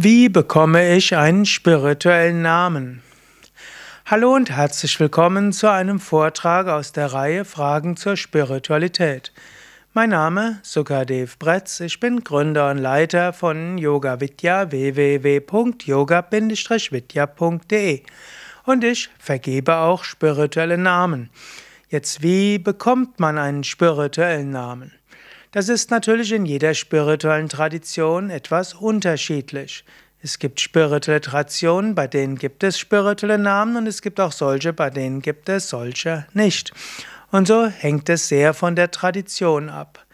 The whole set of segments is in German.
Wie bekomme ich einen spirituellen Namen? Hallo und herzlich willkommen zu einem Vortrag aus der Reihe Fragen zur Spiritualität. Mein Name Sukadev Bretz, ich bin Gründer und Leiter von Yoga Vidya www.yoga-vidya.de und ich vergebe auch spirituelle Namen. Jetzt wie bekommt man einen spirituellen Namen? Das ist natürlich in jeder spirituellen Tradition etwas unterschiedlich. Es gibt spirituelle Traditionen, bei denen gibt es spirituelle Namen und es gibt auch solche, bei denen gibt es solche nicht. Und so hängt es sehr von der Tradition ab.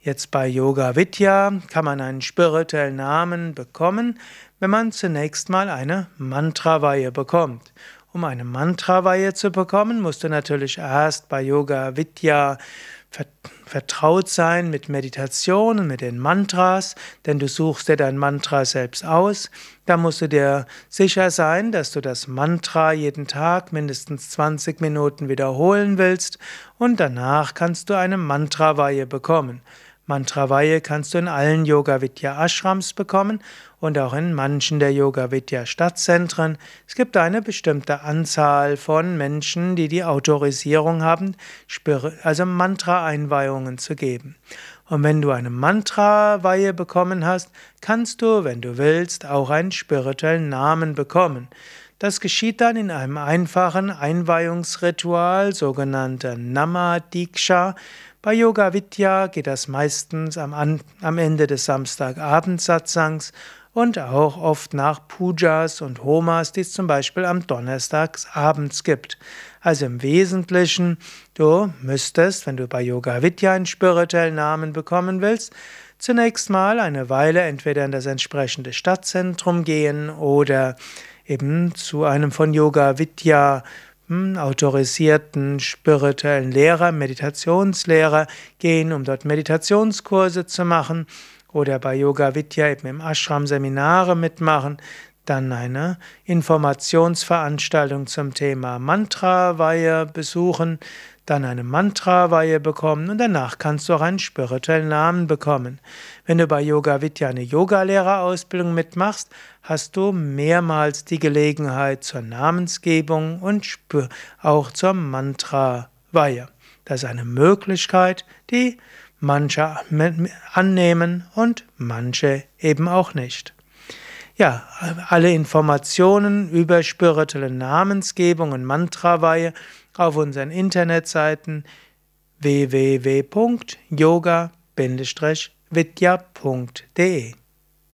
Jetzt bei Yoga Vidya kann man einen spirituellen Namen bekommen, wenn man zunächst mal eine Mantraweihe bekommt. Um eine Mantraweihe zu bekommen, musst du natürlich erst bei Yoga Vidya vertraut sein mit Meditationen, mit den Mantras, denn du suchst dir dein Mantra selbst aus. Da musst du dir sicher sein, dass du das Mantra jeden Tag mindestens 20 Minuten wiederholen willst und danach kannst du eine Mantra-Weihe bekommen. Mantravaye kannst du in allen Yogavidya Ashrams bekommen und auch in manchen der Yogavidya Stadtzentren. Es gibt eine bestimmte Anzahl von Menschen, die die Autorisierung haben, also Mantra-Einweihungen zu geben. Und wenn du eine Mantra-Weihe bekommen hast, kannst du, wenn du willst, auch einen spirituellen Namen bekommen. Das geschieht dann in einem einfachen Einweihungsritual, sogenannter Nama Diksha. Bei Yoga Vidya geht das meistens am, An am Ende des Samstagabend-Satsangs und auch oft nach Pujas und Homas, die es zum Beispiel am Donnerstagsabends gibt. Also im Wesentlichen, du müsstest, wenn du bei Yoga Vidya einen spirituellen Namen bekommen willst, zunächst mal eine Weile entweder in das entsprechende Stadtzentrum gehen oder eben zu einem von Yoga Vidya hm, autorisierten spirituellen Lehrer, Meditationslehrer gehen, um dort Meditationskurse zu machen oder bei Yoga Vidya eben im Ashram Seminare mitmachen, dann eine Informationsveranstaltung zum Thema Mantra-Weihe besuchen, dann eine Mantra-Weihe bekommen und danach kannst du auch einen spirituellen Namen bekommen. Wenn du bei Yoga Vidya eine Yogalehrerausbildung mitmachst, hast du mehrmals die Gelegenheit zur Namensgebung und auch zur Mantra-Weihe. Das ist eine Möglichkeit, die manche annehmen und manche eben auch nicht ja, alle Informationen über spirituelle Namensgebung und Mantraweihe auf unseren Internetseiten www.yoga-vidya.de